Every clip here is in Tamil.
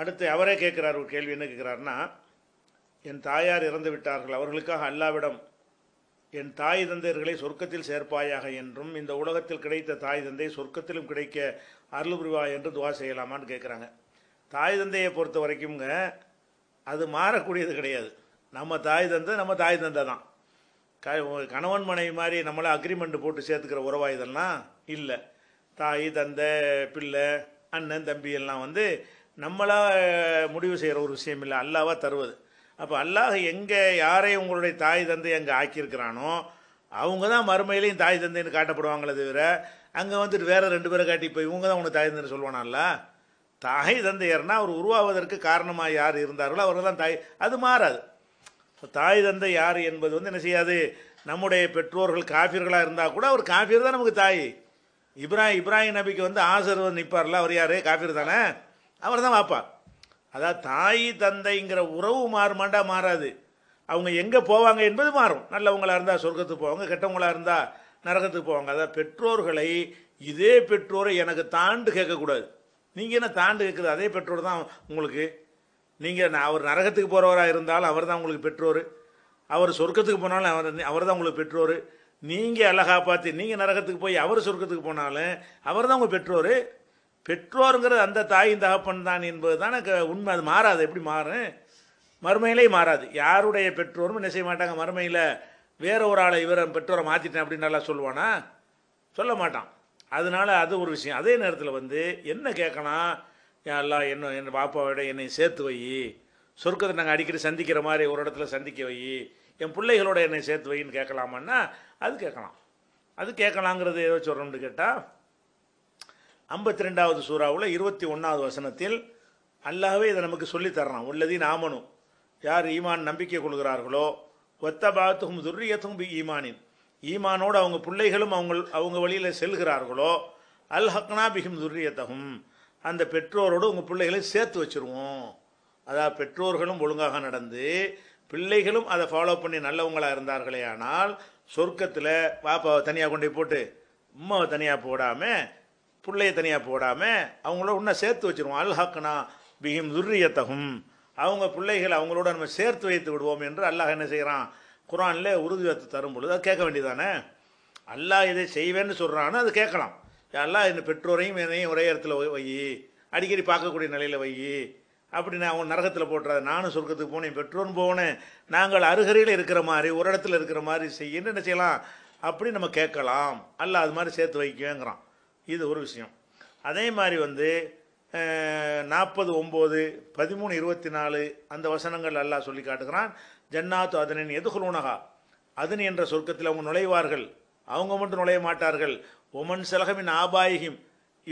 அடுத்து அவரே கேட்குறார் ஒரு கேள்வி என்ன கேட்குறாருன்னா என் தாயார் இறந்து விட்டார்கள் அவர்களுக்காக அல்லாவிடம் என் தாய் தந்தையர்களை சொர்க்கத்தில் சேர்ப்பாயாக என்றும் இந்த உலகத்தில் கிடைத்த தாய் தந்தை சொர்க்கத்திலும் கிடைக்க அருள் புரிவா என்று துவா செய்யலாமான்னு கேட்குறாங்க தாய் தந்தையை பொறுத்த வரைக்கும்ங்க அது மாறக்கூடியது கிடையாது நம்ம தாய் தந்தை நம்ம தாய் தந்தை தான் க கணவன் மனைவி மாதிரி நம்மளாம் அக்ரிமெண்ட் போட்டு சேர்த்துக்கிற உறவா இதெல்லாம் இல்லை தாய் தந்தை பிள்ளை அண்ணன் தம்பி எல்லாம் வந்து நம்மளாக முடிவு செய்கிற ஒரு விஷயம் இல்லை அல்லாவாக தருவது அப்போ அல்லாஹ் எங்கே யாரை உங்களுடைய தாய் தந்தை அங்கே ஆக்கியிருக்கிறானோ அவங்க தான் மறுமையிலையும் தாய் தந்தைன்னு காட்டப்படுவாங்களே தவிர அங்கே வந்துட்டு வேறு ரெண்டு பேரை காட்டி இப்போ இவங்க தான் உனக்கு தாய் தந்தைன்னு சொல்லுவானால தாய் தந்தையர்னா அவர் உருவாவதற்கு காரணமாக யார் இருந்தார்களோ அவர்கள் தான் தாய் அது மாறாது தாய் தந்தை யார் என்பது வந்து என்ன செய்யாது நம்முடைய பெற்றோர்கள் காஃபியர்களாக இருந்தால் கூட அவர் காஃபியர் தான் நமக்கு தாய் இப்ராஹிம் இப்ராஹிம் நபிக்கு வந்து ஆசர் நிற்பார்ல அவர் யார் காஃபியர் தானே அவர் தான் பார்ப்பார் அதாவது தாய் தந்தைங்கிற உறவு மாறுமாண்டா மாறாது அவங்க எங்கே போவாங்க என்பது மாறும் நல்லவங்களாக இருந்தால் சொர்க்கத்துக்கு போவாங்க கெட்டவங்களாக இருந்தால் நரகத்துக்கு போவாங்க அதாவது பெற்றோர்களை இதே பெற்றோரை எனக்கு தாண்டு கேட்கக்கூடாது நீங்கள் என்ன தாண்டு கேட்குது அதே பெற்றோர் தான் உங்களுக்கு நீங்கள் நான் அவர் நரகத்துக்கு போகிறவராக இருந்தாலும் அவர் தான் உங்களுக்கு பெற்றோர் அவர் சொர்க்கத்துக்கு போனாலும் அவர் அவர் தான் உங்களுக்கு பெற்றோர் நீங்கள் அழகாக பார்த்து நீங்கள் நரகத்துக்கு போய் அவர் சொர்க்கத்துக்கு போனாலும் அவர் தான் உங்கள் பெற்றோர் பெற்றோருங்கிறது அந்த தாயும் தகப்பன் தான் என்பது தான் உண்மை அது மாறாது எப்படி மாறும் மறுமையிலே மாறாது யாருடைய பெற்றோரும் என்ன செய்ய மாட்டாங்க மறுமையில் வேற ஒரு ஆளை இவரை பெற்றோரை மாற்றிட்டேன் அப்படின்னு நல்லா சொல்லுவானா சொல்ல மாட்டான் அதனால் அது ஒரு விஷயம் அதே நேரத்தில் வந்து என்ன கேட்கலாம் எல்லாம் என்ன என் பாப்பாவோட என்னை சேர்த்து வை சொர்க்கத்தை நாங்கள் அடிக்கடி சந்திக்கிற மாதிரி ஒரு இடத்துல சந்திக்க வை என் பிள்ளைகளோட என்னை சேர்த்து வைன்னு கேட்கலாமான்னா அது கேட்கலாம் அது கேட்கலாங்கிறது ஏதோ சொல்கிறோம்னு கேட்டால் ஐம்பத்தி ரெண்டாவது சூறாவில் இருபத்தி ஒன்றாவது வசனத்தில் அல்லாவே இதை நமக்கு சொல்லி தர்றான் உள்ளதின் ஆமனும் யார் ஈமான் நம்பிக்கை கொள்கிறார்களோ ஒத்த பாத்துகும் துர்ரியத்தும் பி ஈமானின் ஈமானோடு அவங்க பிள்ளைகளும் அவங்க அவங்க வழியில் செல்கிறார்களோ அல் ஹக்னா பிஹிம் துர்ரியத்தகும் அந்த பெற்றோரோடு உங்கள் பிள்ளைகளை சேர்த்து வச்சுருவோம் அதாவது பெற்றோர்களும் ஒழுங்காக நடந்து பிள்ளைகளும் அதை ஃபாலோ பண்ணி நல்லவங்களாக இருந்தார்களே ஆனால் சொர்க்கத்தில் பாப்பாவை தனியாக கொண்டு போட்டு உம்மாவை தனியாக போடாமல் பிள்ளைய தனியாக போடாமல் அவங்களோட இன்னும் சேர்த்து வச்சுருவோம் அல்ஹாக்குனா பிஹிம் துர்ரியத்தகும் அவங்க பிள்ளைகள் அவங்களோட நம்ம சேர்த்து வைத்து விடுவோம் என்று அல்லாஹ் என்ன செய்கிறான் குரானில் உறுதி வைத்து தரும் பொழுது அதை கேட்க வேண்டியதானே அல்லாஹ் இதை செய்வேன்னு சொல்கிறான்னு அது கேட்கலாம் அல்லாஹ் இந்த பெற்றோரையும் என்னையும் ஒரே இடத்துல வை அடிக்கடி பார்க்கக்கூடிய நிலையில் வை அப்படி நான் அவன் நரகத்தில் போட்டுறது நானும் சொர்க்கத்துக்கு போனேன் பெற்றோர்னு போனேன் நாங்கள் அருகரையில் இருக்கிற மாதிரி ஒரு இடத்துல இருக்கிற மாதிரி செய்யணும் என்ன செய்யலாம் அப்படி நம்ம கேட்கலாம் அல்ல அது மாதிரி சேர்த்து வைக்கங்கிறான் இது ஒரு விஷயம் அதே மாதிரி வந்து நாற்பது ஒம்பது பதிமூணு இருபத்தி நாலு அந்த வசனங்கள் எல்லாம் சொல்லி காட்டுகிறான் ஜன்னாத்து அதனின் எதுகுலூனகா அதனி என்ற சொர்க்கத்தில் அவங்க நுழைவார்கள் அவங்க மட்டும் நுழைய மாட்டார்கள் ஒமன் செலகமின் ஆபாயகிம்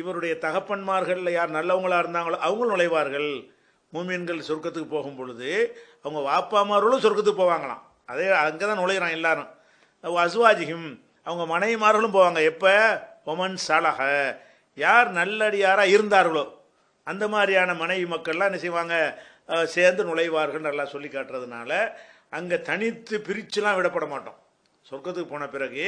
இவருடைய தகப்பன்மார்களில் யார் நல்லவங்களாக இருந்தாங்களோ அவங்களும் நுழைவார்கள் மூமியன்கள் சொர்க்கத்துக்கு போகும் பொழுது அவங்க வாப்பாமார்களும் சொர்க்கத்துக்கு போவாங்களாம் அதே அங்கே தான் நுழையிறான் எல்லாரும் அசுவாஜிகம் அவங்க மனைவிமார்களும் போவாங்க எப்போ ஒமன் சலக யார் நல்லடியாராக இருந்தார்களோ அந்த மாதிரியான மனைவி மக்கள்லாம் என்ன செய்வாங்க சேர்ந்து நுழைவார்கள் நல்லா சொல்லி காட்டுறதுனால அங்கே தனித்து பிரிச்சுலாம் விடப்பட மாட்டோம் சொர்க்கத்துக்கு போன பிறகு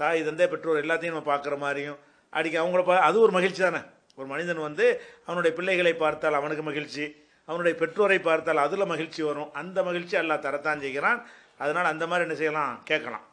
தாய் தந்தை பெற்றோர் எல்லாத்தையும் நம்ம பார்க்குற மாதிரியும் அடிக்க அவங்கள பா அது ஒரு மகிழ்ச்சி தானே ஒரு மனிதன் வந்து அவனுடைய பிள்ளைகளை பார்த்தால் அவனுக்கு மகிழ்ச்சி அவனுடைய பெற்றோரை பார்த்தால் அதில் மகிழ்ச்சி வரும் அந்த மகிழ்ச்சி எல்லாம் தரத்தான் செய்கிறான் அதனால் அந்த மாதிரி என்ன செய்யலாம் கேட்கலாம்